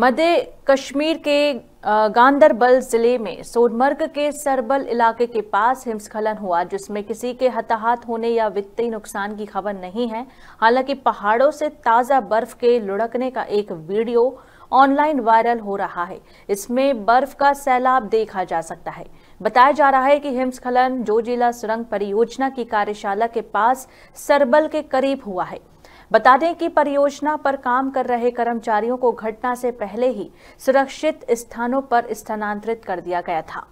मध्य कश्मीर के गांधरबल जिले में सोनमर्ग के सरबल इलाके के पास हिमस्खलन हुआ जिसमें किसी के हताहत होने या वित्तीय नुकसान की खबर नहीं है हालांकि पहाड़ों से ताज़ा बर्फ के लुढ़कने का एक वीडियो ऑनलाइन वायरल हो रहा है इसमें बर्फ का सैलाब देखा जा सकता है बताया जा रहा है कि हिमस्खलन जोजिला सुरंग परियोजना की कार्यशाला के पास सरबल के करीब हुआ है बता दें कि परियोजना पर काम कर रहे कर्मचारियों को घटना से पहले ही सुरक्षित स्थानों पर स्थानांतरित कर दिया गया था